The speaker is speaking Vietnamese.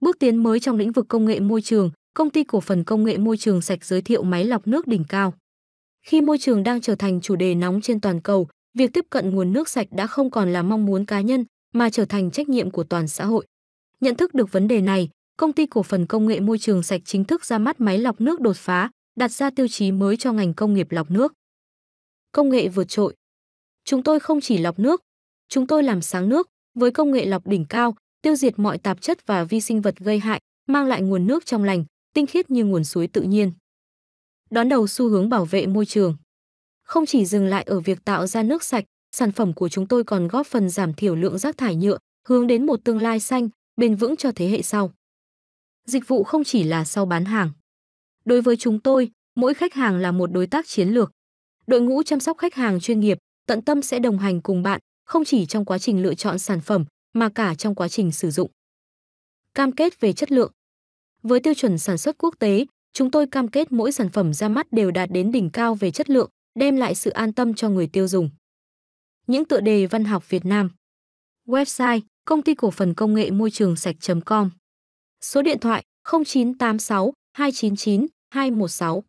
Bước tiến mới trong lĩnh vực công nghệ môi trường, công ty cổ phần công nghệ môi trường sạch giới thiệu máy lọc nước đỉnh cao. Khi môi trường đang trở thành chủ đề nóng trên toàn cầu, việc tiếp cận nguồn nước sạch đã không còn là mong muốn cá nhân mà trở thành trách nhiệm của toàn xã hội. Nhận thức được vấn đề này, công ty cổ phần công nghệ môi trường sạch chính thức ra mắt máy lọc nước đột phá, đặt ra tiêu chí mới cho ngành công nghiệp lọc nước. Công nghệ vượt trội. Chúng tôi không chỉ lọc nước, chúng tôi làm sáng nước với công nghệ lọc đỉnh cao, tiêu diệt mọi tạp chất và vi sinh vật gây hại, mang lại nguồn nước trong lành, tinh khiết như nguồn suối tự nhiên. Đón đầu xu hướng bảo vệ môi trường. Không chỉ dừng lại ở việc tạo ra nước sạch, sản phẩm của chúng tôi còn góp phần giảm thiểu lượng rác thải nhựa, hướng đến một tương lai xanh, bền vững cho thế hệ sau. Dịch vụ không chỉ là sau bán hàng. Đối với chúng tôi, mỗi khách hàng là một đối tác chiến lược. Đội ngũ chăm sóc khách hàng chuyên nghiệp, tận tâm sẽ đồng hành cùng bạn không chỉ trong quá trình lựa chọn sản phẩm mà cả trong quá trình sử dụng. Cam kết về chất lượng Với tiêu chuẩn sản xuất quốc tế, chúng tôi cam kết mỗi sản phẩm ra mắt đều đạt đến đỉnh cao về chất lượng, đem lại sự an tâm cho người tiêu dùng. Những tựa đề văn học Việt Nam Website Công ty cổ phần công nghệ môi trường sạch.com Số điện thoại 0986 299 216